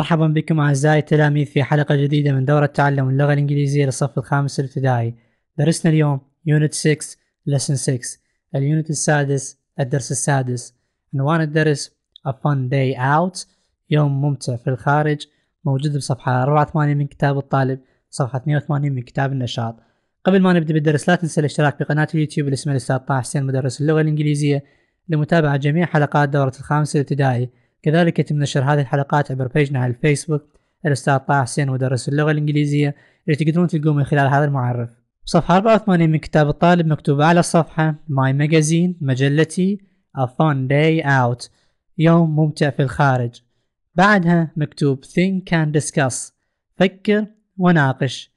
مرحبا بكم أعزائي التلاميذ في حلقة جديدة من دورة تعلم اللغة الإنجليزية للصف الخامس الابتدائي درسنا اليوم يونت 6 لسن 6 اليونت السادس الدرس السادس عنوان الدرس A Fun Day Out يوم ممتع في الخارج موجود بصفحة 84 من كتاب الطالب صفحة 82 من كتاب النشاط قبل ما نبدأ بالدرس لا تنسى الاشتراك بقناة اليوتيوب اللي اسمها الأستاذ طه حسين مدرس اللغة الإنجليزية لمتابعة جميع حلقات دورة الخامس الابتدائي كذلك يتم نشر هذه الحلقات عبر بيجنا على الفيسبوك الأستاذ طه حسين مدرس اللغة الإنجليزية اللي تقدرون تلقوه من خلال هذا المعرف صفحة 84 من كتاب الطالب مكتوبة على الصفحة My Magazine مجلتي A Fun Day Out يوم ممتع في الخارج بعدها مكتوب Think and Discuss فكر وناقش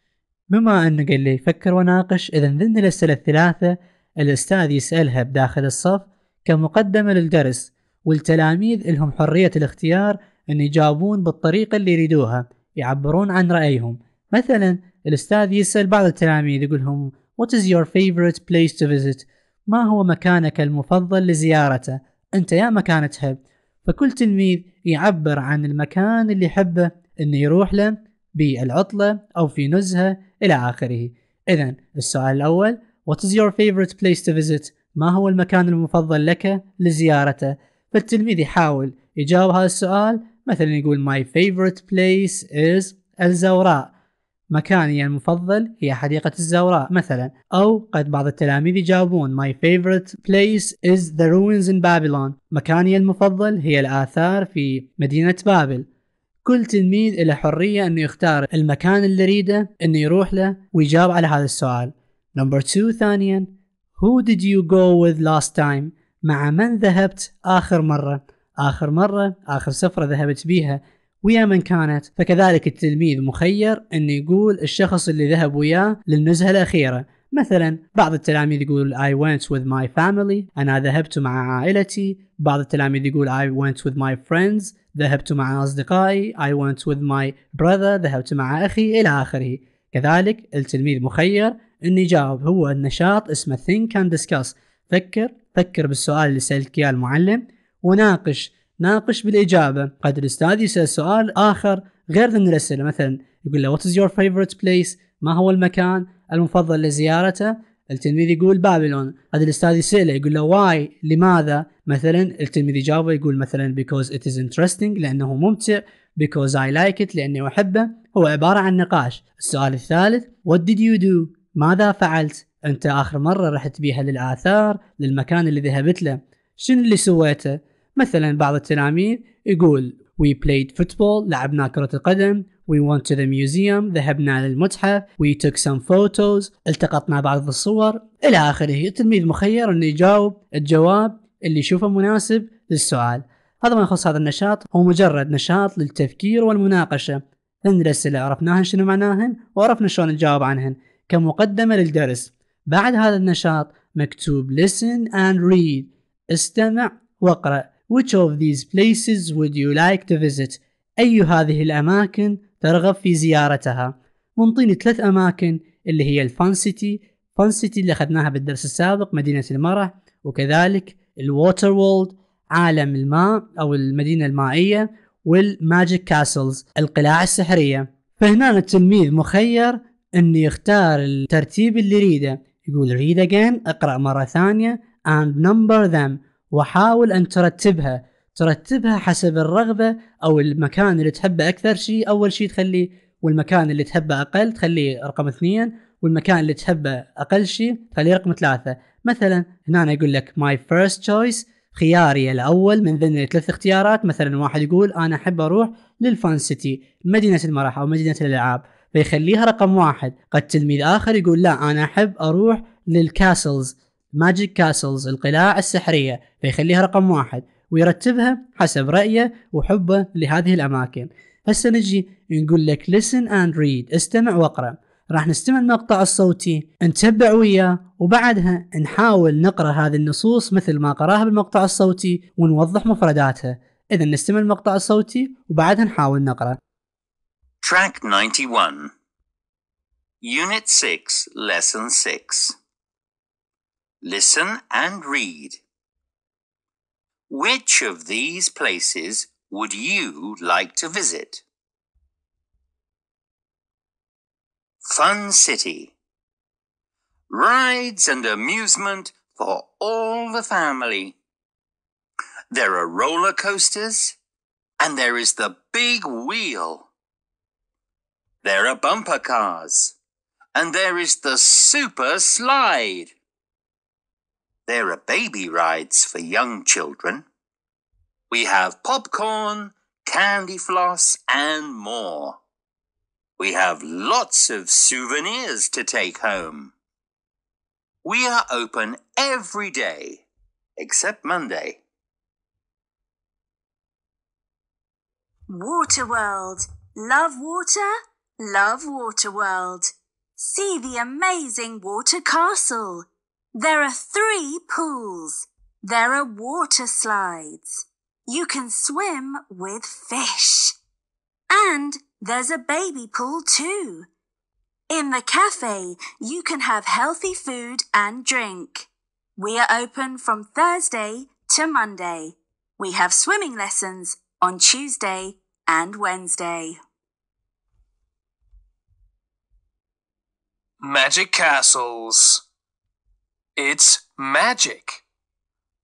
بما أنه قال لي فكر وناقش إذا ذن الأسئلة الثلاثة الأستاذ يسألها بداخل الصف كمقدمة للدرس والتلاميذ لهم حرية الاختيار أن يجاوبون بالطريقة اللي يريدوها يعبرون عن رأيهم مثلا الأستاذ يسأل بعض التلاميذ يقول لهم What is your favorite place to visit؟ ما هو مكانك المفضل لزيارته؟ أنت يا مكان تحب فكل تلميذ يعبر عن المكان اللي يحبه أنه يروح له بالعطلة أو في نزهة إلى آخره إذا السؤال الأول What is your favorite place to visit؟ ما هو المكان المفضل لك لزيارته؟ فالتلميذ يحاول يجاوب هذا السؤال مثلا يقول my favorite place is الزوراء مكاني المفضل هي حديقة الزوراء مثلا أو قد بعض التلاميذ يجاوبون my favorite place is the ruins in Babylon مكاني المفضل هي الآثار في مدينة بابل كل تلميذ له حرية أنه يختار المكان اللي يريده أنه يروح له ويجاوب على هذا السؤال number two ثانيا who did you go with last time مع من ذهبت آخر مرة آخر مرة آخر سفرة ذهبت بيها ويا من كانت فكذلك التلميذ مخير أن يقول الشخص اللي ذهب وياه للنزهة الأخيرة مثلا بعض التلاميذ يقول I went with my family أنا ذهبت مع عائلتي بعض التلاميذ يقول I went with my friends ذهبت مع أصدقائي I went with my brother ذهبت مع أخي إلى آخره كذلك التلميذ مخير أن يجاوب هو النشاط اسمه think and discuss فكر فكر بالسؤال اللي سألك إياه المعلم وناقش ناقش بالإجابة قد الأستاذ يسأل سؤال آخر غير ضمن الأسئلة مثلا يقول له what is your favorite place ما هو المكان المفضل لزيارته التلميذ يقول بابلون قد الأستاذ يسأله يقول له why لماذا مثلا التلميذ يجاوبه يقول مثلا because it is interesting لأنه ممتع because I like it لأني أحبه هو عبارة عن نقاش السؤال الثالث what did you do ماذا فعلت انت اخر مره رحت بيها للاثار للمكان اللي ذهبت له شنو اللي سويته مثلا بعض التلاميذ يقول we played football لعبنا كرة القدم we went to the museum ذهبنا للمتحف we took some photos التقطنا بعض الصور الى اخره التلميذ مخير انه يجاوب الجواب اللي يشوفه مناسب للسؤال هذا ما يخص هذا النشاط هو مجرد نشاط للتفكير والمناقشة لأن الأسئلة عرفناهن شنو معناهن وعرفنا شلون نجاوب عنهن كمقدمة للدرس بعد هذا النشاط مكتوب listen and read استمع واقرأ which of these places would you like to visit أي هذه الأماكن ترغب في زيارتها منطيني ثلاث أماكن اللي هي الفان سيتي فان سيتي اللي أخذناها بالدرس السابق مدينة المرح وكذلك الووتر وولد عالم الماء أو المدينة المائية والماجيك كاسلز القلاع السحرية فهنا التلميذ مخير أن يختار الترتيب اللي يريده يقول read again اقرأ مرة ثانية and number them وحاول أن ترتبها ترتبها حسب الرغبة أو المكان اللي تحبه أكثر شيء أول شيء تخليه والمكان اللي تحبه أقل تخليه رقم اثنين والمكان اللي تحبه أقل شيء تخليه رقم ثلاثة مثلا هنا أنا يقول لك my first choice خياري الأول من ضمن ثلاث اختيارات مثلا واحد يقول أنا أحب أروح للفان سيتي مدينة المرح أو مدينة الألعاب فيخليها رقم واحد قد تلميذ آخر يقول لا أنا أحب أروح للكاسلز ماجيك كاسلز القلاع السحرية فيخليها رقم واحد ويرتبها حسب رأيه وحبه لهذه الأماكن هسه نجي نقول لك listen and read استمع واقرأ راح نستمع المقطع الصوتي نتبع وياه وبعدها نحاول نقرأ هذه النصوص مثل ما قراها بالمقطع الصوتي ونوضح مفرداتها إذا نستمع المقطع الصوتي وبعدها نحاول نقرأ Track 91. Unit 6, Lesson 6. Listen and read. Which of these places would you like to visit? Fun City. Rides and amusement for all the family. There are roller coasters and there is the big wheel. There are bumper cars. And there is the super slide. There are baby rides for young children. We have popcorn, candy floss, and more. We have lots of souvenirs to take home. We are open every day, except Monday. Waterworld. Love water? Love Waterworld. See the amazing water castle. There are three pools. There are water slides. You can swim with fish. And there's a baby pool too. In the cafe, you can have healthy food and drink. We are open from Thursday to Monday. We have swimming lessons on Tuesday and Wednesday. Magic castles. It's magic.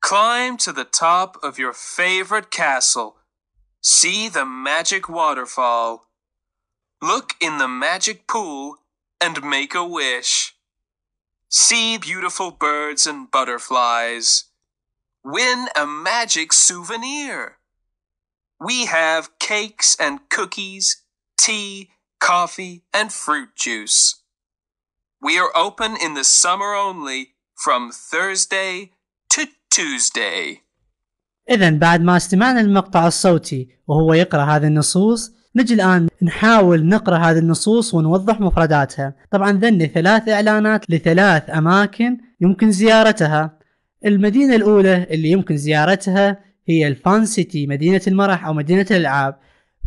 Climb to the top of your favorite castle. See the magic waterfall. Look in the magic pool and make a wish. See beautiful birds and butterflies. Win a magic souvenir. We have cakes and cookies, tea, coffee, and fruit juice. We are open in the summer only from Thursday to Tuesday. إذا بعد ما استمعنا المقطع الصوتي وهو يقرأ هذه النصوص نجي الآن نحاول نقرأ هذه النصوص ونوضح مفرداتها طبعا ذني ثلاث إعلانات لثلاث أماكن يمكن زيارتها المدينة الأولى اللي يمكن زيارتها هي الفان سيتي مدينة المرح أو مدينة الألعاب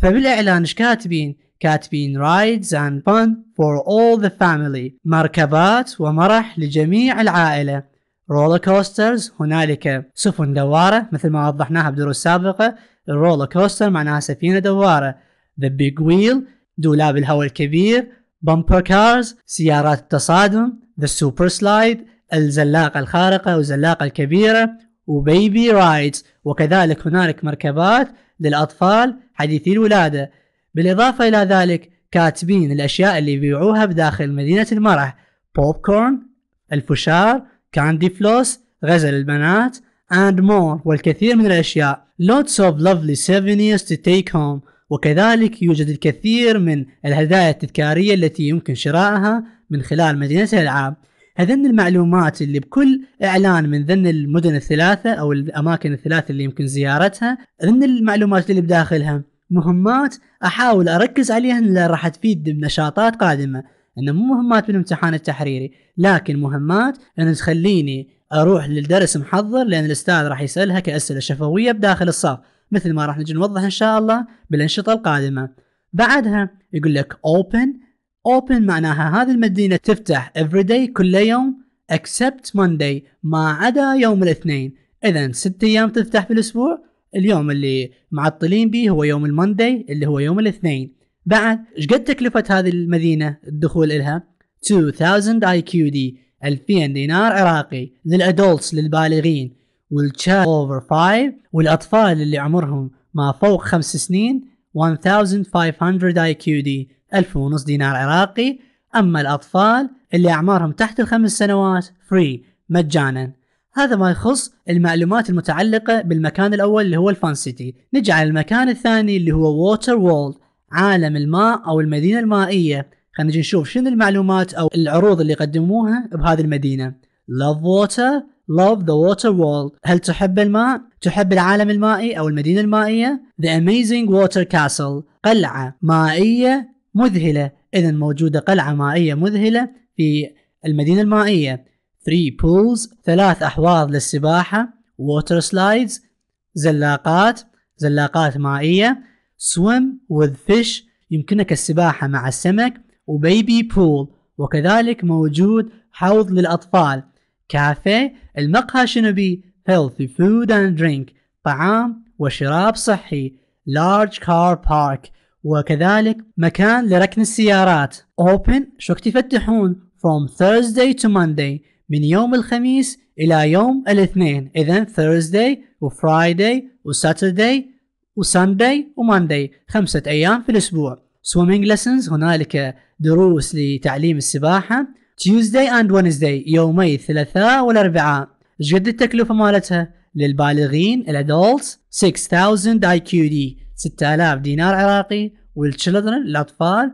فبالإعلان إيش كاتبين كاتبين رايدز اند فن فور اول ذا فاميلي مركبات ومرح لجميع العائلة رولر كوسترز هنالك سفن دوارة مثل ما وضحناها بدروس سابقة الرولر كوستر معناها سفينة دوارة ذا بيج ويل دولاب الهواء الكبير بامبر كارز سيارات التصادم ذا سوبر سلايد الزلاقة الخارقة والزلاقة الكبيرة وبيبي رايدز وكذلك هنالك مركبات للأطفال حديثي الولادة بالإضافة إلى ذلك كاتبين الأشياء اللي يبيعوها بداخل مدينة المرح بوب كورن الفشار كاندي فلوس غزل البنات and more والكثير من الأشياء lots of lovely souvenirs to take home وكذلك يوجد الكثير من الهدايا التذكارية التي يمكن شرائها من خلال مدينة الألعاب هذن المعلومات اللي بكل إعلان من ذن المدن الثلاثة أو الأماكن الثلاثة اللي يمكن زيارتها ذن المعلومات اللي بداخلها مهمات احاول اركز عليها اللي راح تفيد بنشاطات قادمه انه مو مهمات بالامتحان التحريري لكن مهمات ان تخليني اروح للدرس محضر لان الاستاذ راح يسالها كاسئله شفويه بداخل الصف مثل ما راح نجي نوضح ان شاء الله بالانشطه القادمه بعدها يقول لك open open معناها هذه المدينه تفتح every day كل يوم except Monday ما عدا يوم الاثنين اذا ست ايام تفتح في الاسبوع اليوم اللي معطلين به هو يوم الموندي اللي هو يوم الاثنين بعد ايش قد تكلفة هذه المدينة الدخول إلها 2000 اي كيو دي 2000 دينار عراقي للادولتس للبالغين والشاب اوفر 5 والاطفال اللي عمرهم ما فوق خمس سنين 1500 اي كيو دي 1000 ونص دينار عراقي اما الاطفال اللي اعمارهم تحت الخمس سنوات فري مجانا هذا ما يخص المعلومات المتعلقة بالمكان الأول اللي هو الفان سيتي نجي على المكان الثاني اللي هو ووتر وولد عالم الماء أو المدينة المائية خلينا نجي نشوف شنو المعلومات أو العروض اللي يقدموها بهذه المدينة Love Water Love the Water World هل تحب الماء؟ تحب العالم المائي أو المدينة المائية؟ The Amazing Water Castle قلعة مائية مذهلة إذا موجودة قلعة مائية مذهلة في المدينة المائية 3 بولز ثلاث أحواض للسباحة ووتر سلايدز زلاقات زلاقات مائية swim with fish يمكنك السباحة مع السمك وبيبي بول وكذلك موجود حوض للأطفال كافيه المقهى شنو بي healthy food and drink طعام وشراب صحي large car park وكذلك مكان لركن السيارات open شو تفتحون from Thursday to Monday من يوم الخميس إلى يوم الاثنين إذا Thursday وفرايداي Sunday و Monday خمسة أيام في الأسبوع swimming lessons هنالك دروس لتعليم السباحة Tuesday and Wednesday يومي الثلاثاء والأربعاء ايش قد التكلفة مالتها للبالغين الادولتس 6000 IQD 6000 دينار عراقي والتشيلدرن الاطفال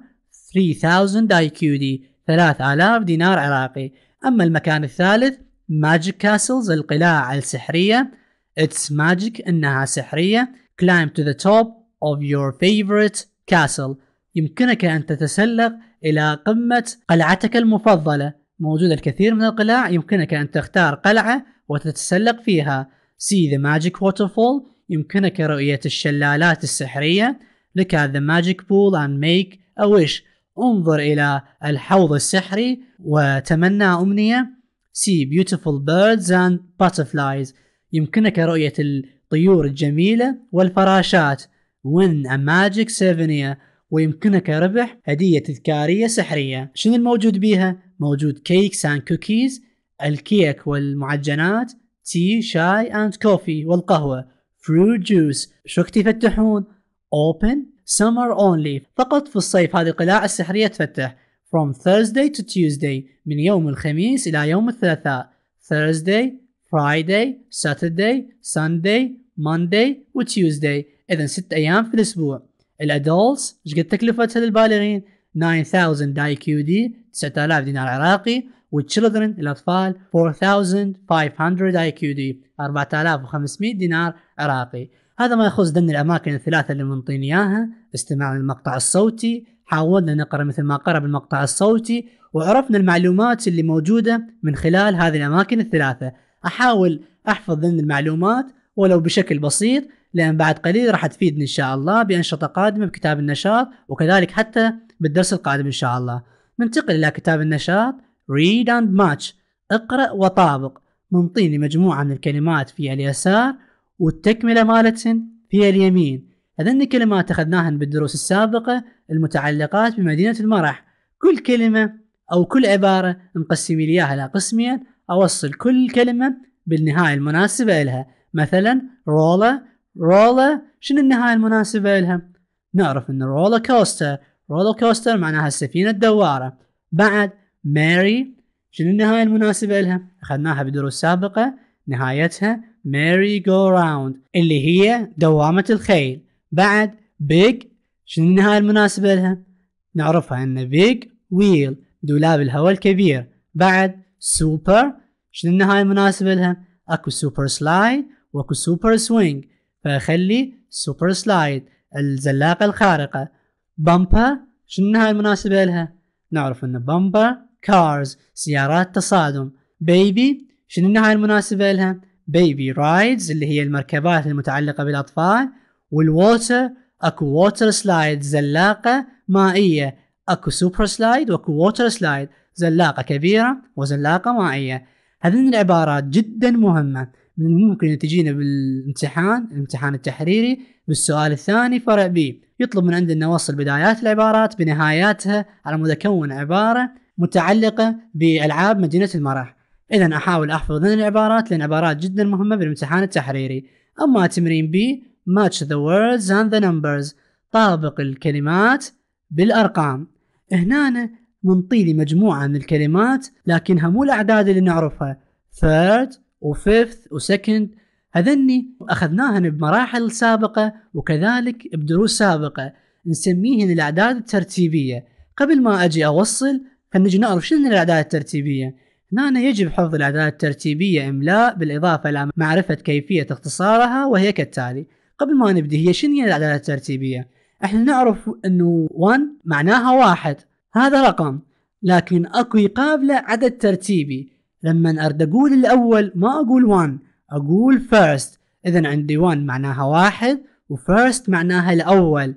3000 IQD 3000 دينار عراقي أما المكان الثالث ماجيك كاسلز القلاع السحرية It's magic إنها سحرية Climb to the top of your favorite castle يمكنك أن تتسلق إلى قمة قلعتك المفضلة موجود الكثير من القلاع يمكنك أن تختار قلعة وتتسلق فيها See the magic waterfall يمكنك رؤية الشلالات السحرية Look at the magic pool and make a wish انظر إلى الحوض السحري وتمنى أمنية See beautiful birds and butterflies يمكنك رؤية الطيور الجميلة والفراشات Win a magic souvenir ويمكنك ربح هدية تذكارية سحرية شنو الموجود بيها؟ موجود كيكس اند كوكيز الكيك والمعجنات تي شاي اند كوفي والقهوة فروت جوس شو تفتحون؟ open summer only فقط في الصيف هذه القلاع السحرية تفتح from Thursday to Tuesday من يوم الخميس إلى يوم الثلاثاء Thursday, Friday, Saturday, Sunday, Monday و Tuesday إذا ست أيام في الأسبوع الأدولتس إيش قد تكلفتها للبالغين 9000 داي كيو دي 9000 دينار عراقي children الأطفال 4500 داي كيو دي 4500 دينار عراقي هذا ما يخص ضمن الاماكن الثلاثه اللي منطين اياها استماع للمقطع الصوتي حاولنا نقرا مثل ما قرا بالمقطع الصوتي وعرفنا المعلومات اللي موجوده من خلال هذه الاماكن الثلاثه احاول احفظ ضمن المعلومات ولو بشكل بسيط لان بعد قليل راح تفيدني ان شاء الله بانشطه قادمه بكتاب النشاط وكذلك حتى بالدرس القادم ان شاء الله ننتقل الى كتاب النشاط read and match اقرأ وطابق منطيني مجموعة من الكلمات في اليسار والتكمله مالتهن هي اليمين هذن الكلمات اخذناهن بالدروس السابقه المتعلقات بمدينه المرح كل كلمه او كل عباره نقسم اياها الى قسمين اوصل كل كلمه بالنهايه المناسبه لها مثلا رولا رولا شنو النهايه المناسبه لها نعرف ان رولا كوستر رولا كوستر معناها السفينه الدواره بعد ماري شنو النهايه المناسبه لها اخذناها بدروس سابقه نهايتها ميري جو راوند اللي هي دوامة الخيل بعد بيج شنو النهاية المناسبة لها؟ نعرفها ان بيج ويل دولاب الهواء الكبير بعد سوبر شنو النهاية المناسبة لها؟ اكو سوبر سلايد واكو سوبر سوينج فخلي سوبر سلايد الزلاقة الخارقة بامبا شنو النهاية المناسبة لها؟ نعرف ان بامبا كارز سيارات تصادم بيبي شنو النهاية المناسبة لها؟ بيبي رايدز اللي هي المركبات المتعلقة بالأطفال والووتر اكو ووتر سلايد زلاقة مائية اكو سوبر سلايد واكو ووتر سلايد زلاقة كبيرة وزلاقة مائية هذين العبارات جدا مهمة من تجينا بالامتحان الامتحان التحريري بالسؤال الثاني فرع بي يطلب من عندنا نوصل بدايات العبارات بنهاياتها على مود اكون عبارة متعلقة بألعاب مدينة المرح اذا احاول احفظ هذه العبارات لان عبارات جدا مهمه بالامتحان التحريري اما تمرين بي match the words and the numbers طابق الكلمات بالارقام هنا منطي لي مجموعه من الكلمات لكنها مو الاعداد اللي نعرفها third وفيفث وسكند هذني اخذناهن بمراحل سابقه وكذلك بدروس سابقه نسميهن الاعداد الترتيبيه قبل ما اجي اوصل خلينا نجي نعرف شنو الاعداد الترتيبيه هنا يجب حفظ الأعداد الترتيبية إملاء بالإضافة إلى معرفة كيفية اختصارها وهي كالتالي قبل ما نبدأ هي شنو هي الأعداد الترتيبية احنا نعرف انه 1 معناها واحد هذا رقم لكن اكو يقابله عدد ترتيبي لما ارد اقول الاول ما اقول 1 اقول first اذا عندي 1 معناها واحد وفيرست معناها الاول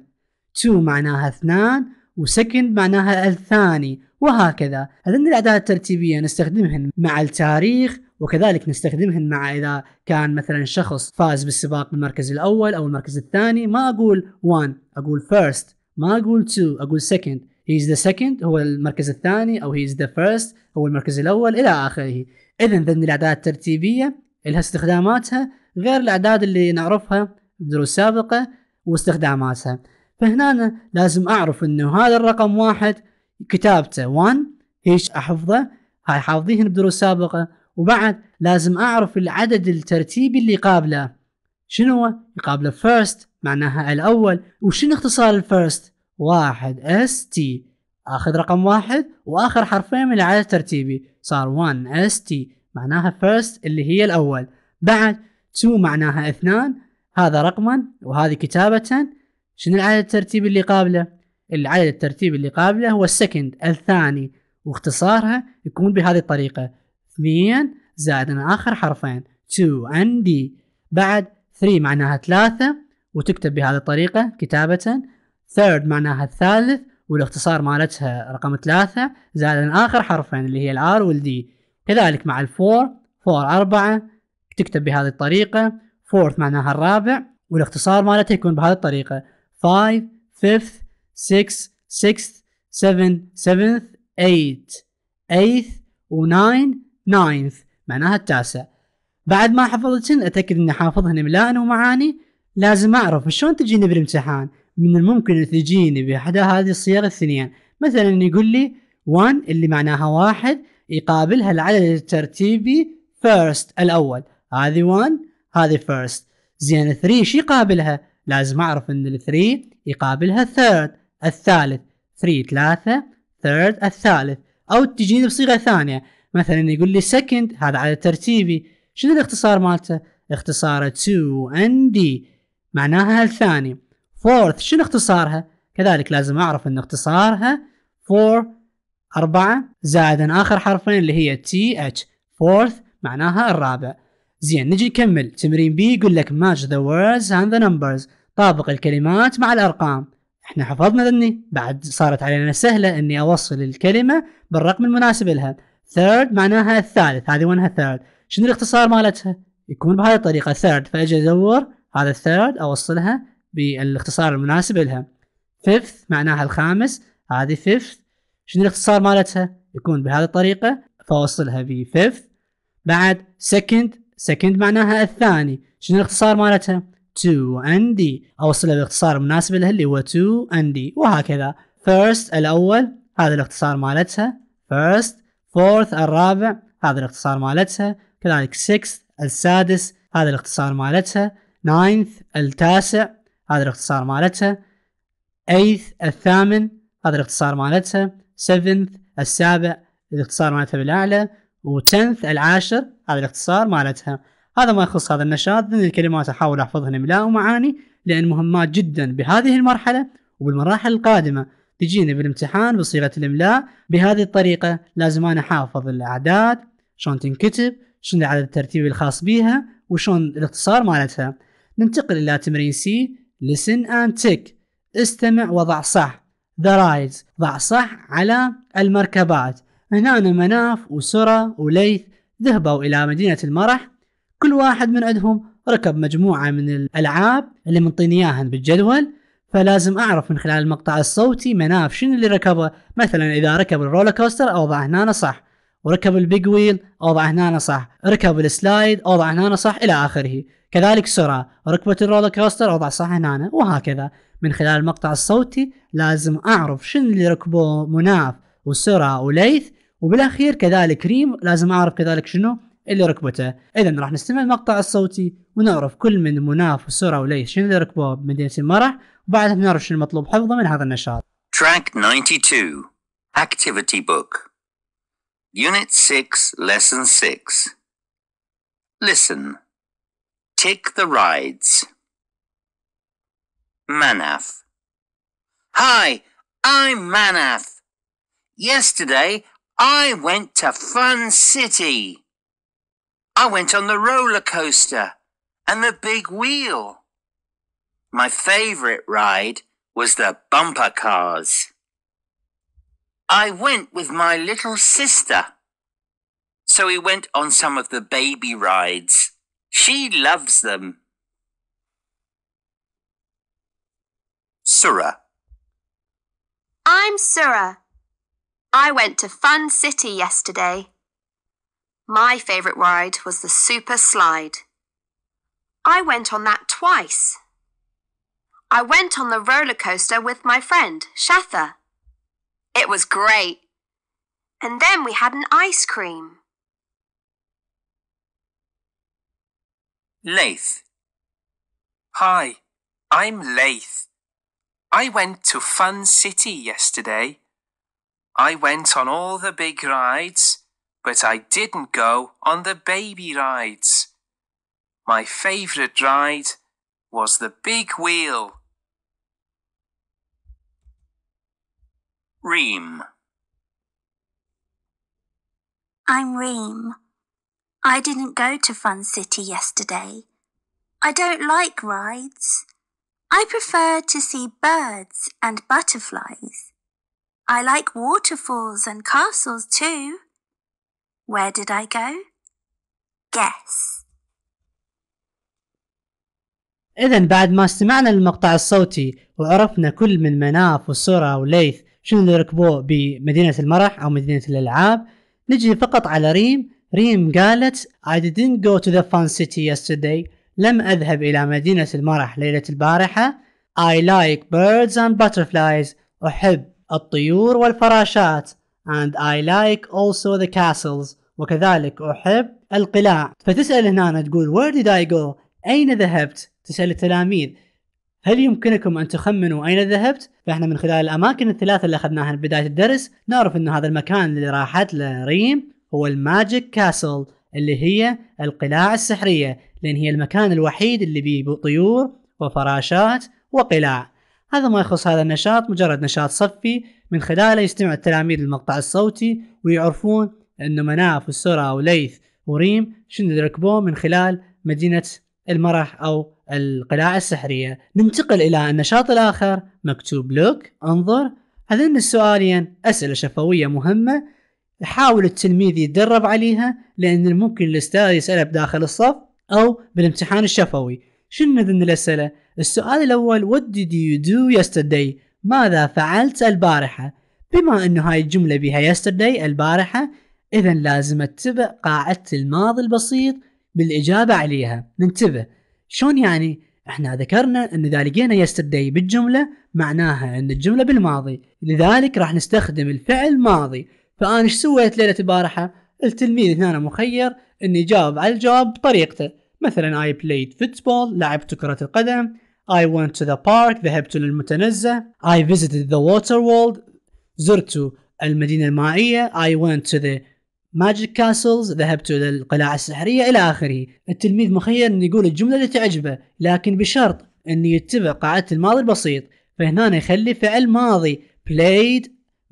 2 معناها اثنان وسكند معناها الثاني وهكذا هذين الأعداد الترتيبية نستخدمهن مع التاريخ وكذلك نستخدمهن مع إذا كان مثلا شخص فاز بالسباق بالمركز الأول أو المركز الثاني ما أقول 1 أقول first ما أقول 2 أقول second هي ذا سكند هو المركز الثاني أو هي ذا فيرست هو المركز الأول إلى آخره إذا ذن الأعداد الترتيبية لها استخداماتها غير الأعداد اللي نعرفها بدروس سابقة واستخداماتها فهنا لازم أعرف أنه هذا الرقم واحد كتابته 1 ايش احفظه هاي حافظيهن بدروس سابقه وبعد لازم اعرف العدد الترتيبي اللي قابله شنو هو؟ يقابله فيرست معناها الاول وشنو اختصار الفيرست؟ واحد اس تي اخذ رقم واحد واخر حرفين من العدد الترتيبي صار 1 اس تي معناها فيرست اللي هي الاول بعد 2 معناها اثنان هذا رقما وهذه كتابة شنو العدد الترتيبي اللي قابله العدد الترتيب اللي قابله هو السكند الثاني واختصارها يكون بهذه الطريقة اثنين زائد آخر حرفين 2 and D بعد 3 معناها ثلاثة وتكتب بهذه الطريقة كتابة third معناها الثالث والاختصار مالتها رقم ثلاثة زائد آخر حرفين اللي هي الآر والدي كذلك مع الفور فور أربعة تكتب بهذه الطريقة فورث معناها الرابع والاختصار مالتها يكون بهذه الطريقة five fifth 6 6 7 7 8 8 و9 9 معناها التاسع بعد ما حفظتهن اتاكد اني حافظهن املاء ومعاني لازم اعرف شلون تجيني بالامتحان من الممكن ان تجيني باحدى هذه الصيغ الثنين مثلا يقول لي 1 اللي معناها واحد يقابلها العدد الترتيبي first الاول هذه 1 هذه first زين 3 شو يقابلها لازم اعرف ان ال 3 يقابلها third الثالث 3 3 third الثالث او تجيني بصيغه ثانيه مثلا يقول لي second هذا على ترتيبي شنو الاختصار مالته؟ اختصاره 2 and d معناها الثاني fourth شنو اختصارها؟ كذلك لازم اعرف ان اختصارها 4 4 زائدا آخر حرفين اللي هي TH اتش fourth معناها الرابع زين نجي نكمل تمرين بي يقول لك match the words and the numbers طابق الكلمات مع الأرقام احنا حفظنا اني بعد صارت علينا سهله اني اوصل الكلمه بالرقم المناسب لها third معناها الثالث هذه وينها third شنو الاختصار مالتها يكون بهذه الطريقه third فاجي ادور هذا الثيرد اوصلها بالاختصار المناسب لها fifth معناها الخامس هذه fifth شنو الاختصار مالتها يكون بهذه الطريقه فاوصلها ب fifth بعد second second معناها الثاني شنو الاختصار مالتها to اندي اوصله باختصار مناسب له اللي هو تو اندي وهكذا first الاول هذا الاختصار مالتها first fourth الرابع هذا الاختصار مالتها كذلك sixth السادس هذا الاختصار مالتها ninth التاسع هذا الاختصار مالتها eighth الثامن هذا الاختصار مالتها seventh السابع الاختصار مالتها بالاعلى tenth العاشر هذا الاختصار مالتها هذا ما يخص هذا النشاط ضمن الكلمات احاول احفظهن املاء ومعاني لان مهمات جدا بهذه المرحله وبالمراحل القادمه تجيني بالامتحان بصيغه الاملاء بهذه الطريقه لازم انا احافظ الاعداد شلون تنكتب شنو العدد الترتيبي الخاص بيها وشلون الاختصار مالتها ننتقل الى تمرين سي listen and tick استمع وضع صح the رايدز ضع صح على المركبات هنا مناف وسرى وليث ذهبوا إلى مدينة المرح كل واحد من عندهم ركب مجموعه من الالعاب اللي منطيني إياهن بالجدول فلازم اعرف من خلال المقطع الصوتي مناف شنو اللي ركبه مثلا اذا ركب الرولر كوستر اوضع هنا صح وركب البيج ويل اوضع هنا صح ركب السلايد اوضع هنا صح الى اخره كذلك سرعه ركبه الرولر كوستر اوضع صح هنا وهكذا من خلال المقطع الصوتي لازم اعرف شنو اللي ركبه مناف وسرعه وليث وبالاخير كذلك ريم لازم اعرف كذلك شنو اللي ركبته اذا راح نستمع المقطع الصوتي ونعرف كل من مناف وسرى وليش شنو اللي ركبوه بمدينه المرح وبعدها نعرف شنو المطلوب حفظه من هذا النشاط Track 92 Activity Book Unit 6 Lesson 6 Listen Take the rides Manaf Hi, I'm Manaf. Yesterday I went to Fun City. I went on the roller coaster and the big wheel. My favorite ride was the bumper cars. I went with my little sister. So we went on some of the baby rides. She loves them. Surah. I'm Surah. I went to Fun City yesterday. My favourite ride was the Super Slide. I went on that twice. I went on the roller coaster with my friend, Shatha. It was great. And then we had an ice cream. Laith. Hi, I'm Laith. I went to Fun City yesterday. I went on all the big rides but I didn't go on the baby rides. My favourite ride was the big wheel. Reem, I'm Ream. I didn't go to Fun City yesterday. I don't like rides. I prefer to see birds and butterflies. I like waterfalls and castles too. Where did I go? Guess. إذا بعد ما استمعنا للمقطع الصوتي وعرفنا كل من مناف وصورة وليث شنو اللي ركبوه بمدينة المرح أو مدينة الألعاب نجي فقط على ريم ريم قالت I didn't go to the fun city yesterday لم أذهب إلى مدينة المرح ليلة البارحة I like birds and butterflies أحب الطيور والفراشات and I like also the castles وكذلك أحب القلاع فتسأل هنا تقول where did I go أين ذهبت تسأل التلاميذ هل يمكنكم أن تخمنوا أين ذهبت؟ فإحنا من خلال الأماكن الثلاثة اللي أخذناها بداية الدرس نعرف أن هذا المكان اللي راحت له ريم هو الماجيك كاسل اللي هي القلاع السحرية لأن هي المكان الوحيد اللي بيه طيور وفراشات وقلاع هذا ما يخص هذا النشاط مجرد نشاط صفي من خلاله يستمع التلاميذ للمقطع الصوتي ويعرفون انه مناف والسرى وليث وريم شنو يركبون من خلال مدينه المرح او القلاع السحريه ننتقل الى النشاط الاخر مكتوب لوك انظر هذين السؤالين اسئله شفويه مهمه يحاول التلميذ يتدرب عليها لان ممكن الاستاذ يساله بداخل الصف او بالامتحان الشفوي شنو ذن الاسئله السؤال الاول what did you do yesterday ماذا فعلت البارحه بما انه هاي الجمله بها yesterday البارحه إذا لازم أتبع قاعدة الماضي البسيط بالإجابة عليها ننتبه شلون يعني احنا ذكرنا ان اذا لقينا يستردي بالجملة معناها ان الجملة بالماضي لذلك راح نستخدم الفعل ماضي فانا ايش سويت ليلة البارحة التلميذ هنا مخير أن يجاوب على الجواب بطريقته مثلا I played football لعبت كرة القدم I went to the park ذهبت للمتنزه I visited the water world زرت المدينة المائية I went to the ماجيك كاسلز ذهبت الى القلاع السحريه الى اخره التلميذ مخير ان يقول الجمله اللي تعجبه لكن بشرط ان يتبع قاعده الماضي البسيط فهنا يخلي فعل ماضي played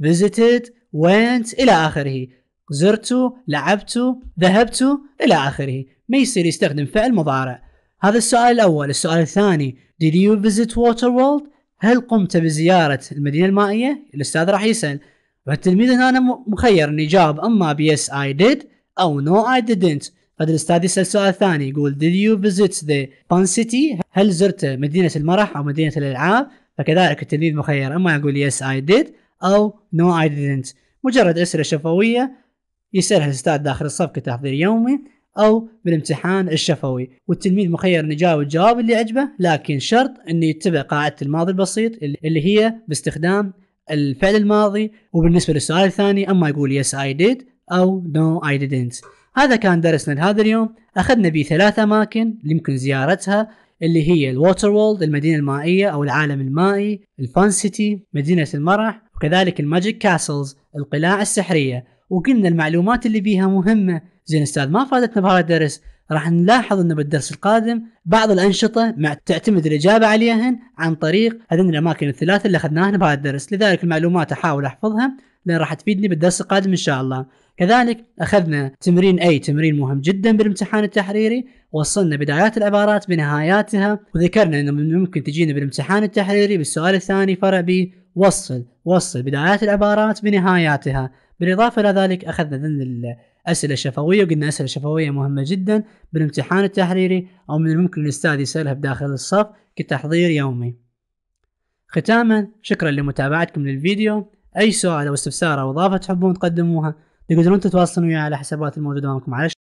visited went الى اخره زرت لعبت ذهبت الى اخره ما يصير يستخدم فعل مضارع هذا السؤال الاول السؤال الثاني did you visit water world هل قمت بزياره المدينه المائيه الاستاذ راح يسال فالتلميذ هنا مخير ان يجاوب اما بيس اي ديد او نو اي ديدنت فالاستاذ يسال سؤال ثاني يقول did you visit the fun city هل زرت مدينه المرح او مدينه الالعاب فكذلك التلميذ مخير اما يقول yes I did او no I didn't مجرد اسئله شفويه يسالها الاستاذ داخل الصف كتحضير يومي او بالامتحان الشفوي والتلميذ مخير ان يجاوب الجواب اللي عجبه لكن شرط انه يتبع قاعده الماضي البسيط اللي هي باستخدام الفعل الماضي وبالنسبه للسؤال الثاني اما يقول يس اي ديد او نو اي didn't هذا كان درسنا لهذا اليوم اخذنا به ثلاث اماكن يمكن زيارتها اللي هي الووتر وولد المدينه المائيه او العالم المائي الفان سيتي مدينه المرح وكذلك الماجيك كاسلز القلاع السحريه وقلنا المعلومات اللي بيها مهمه زين استاذ ما فادتنا بهذا الدرس راح نلاحظ انه بالدرس القادم بعض الانشطه مع تعتمد الاجابه عليهن عن طريق هذين الاماكن الثلاثه اللي اخذناها بهذا الدرس، لذلك المعلومات احاول احفظها لان راح تفيدني بالدرس القادم ان شاء الله. كذلك اخذنا تمرين اي تمرين مهم جدا بالامتحان التحريري، وصلنا بدايات العبارات بنهاياتها، وذكرنا انه ممكن تجينا بالامتحان التحريري بالسؤال الثاني فرع بي وصل وصل بدايات العبارات بنهاياتها، بالاضافه الى ذلك اخذنا اسئله شفويه وقلنا اسئله شفويه مهمه جدا بالامتحان التحريري او من الممكن الاستاذ يسالها بداخل الصف كتحضير يومي ختاما شكرا لمتابعتكم للفيديو اي سؤال او استفسار او اضافه تحبون تقدموها تقدرون تتواصلون وياي على حسابات الموجوده امامكم على